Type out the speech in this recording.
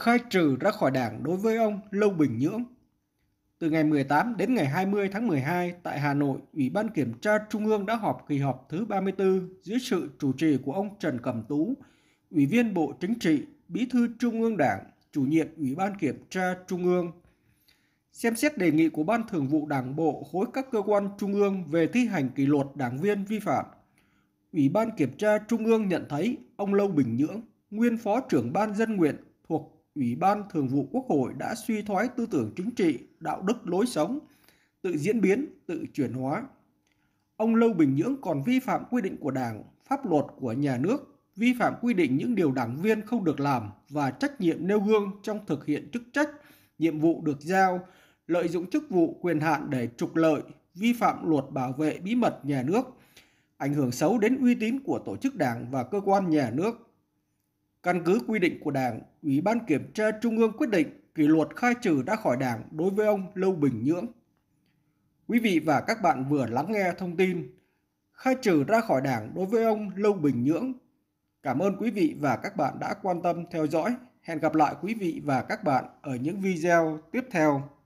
khai trừ ra khỏi đảng đối với ông Lâu Bình Nhưỡng. Từ ngày 18 đến ngày 20 tháng 12 tại Hà Nội, Ủy ban Kiểm tra Trung ương đã họp kỳ họp thứ 34 dưới sự chủ trì của ông Trần Cẩm Tú, Ủy viên Bộ Chính trị, Bí thư Trung ương Đảng, chủ nhiệm Ủy ban Kiểm tra Trung ương. Xem xét đề nghị của Ban Thường vụ Đảng bộ khối các cơ quan trung ương về thi hành kỷ luật đảng viên vi phạm. Ủy ban Kiểm tra Trung ương nhận thấy ông Lâu Bình Nhưỡng, nguyên Phó trưởng Ban Dân nguyện thuộc Ủy ban Thường vụ Quốc hội đã suy thoái tư tưởng chính trị, đạo đức lối sống, tự diễn biến, tự chuyển hóa. Ông Lâu Bình Nhưỡng còn vi phạm quy định của Đảng, pháp luật của nhà nước, vi phạm quy định những điều đảng viên không được làm và trách nhiệm nêu gương trong thực hiện chức trách, nhiệm vụ được giao, lợi dụng chức vụ quyền hạn để trục lợi, vi phạm luật bảo vệ bí mật nhà nước, ảnh hưởng xấu đến uy tín của tổ chức đảng và cơ quan nhà nước, Căn cứ quy định của Đảng, Ủy ban Kiểm tra Trung ương quyết định kỷ luật khai trừ đã khỏi Đảng đối với ông Lưu Bình Nhưỡng. Quý vị và các bạn vừa lắng nghe thông tin khai trừ ra khỏi Đảng đối với ông Lưu Bình Nhưỡng. Cảm ơn quý vị và các bạn đã quan tâm theo dõi. Hẹn gặp lại quý vị và các bạn ở những video tiếp theo.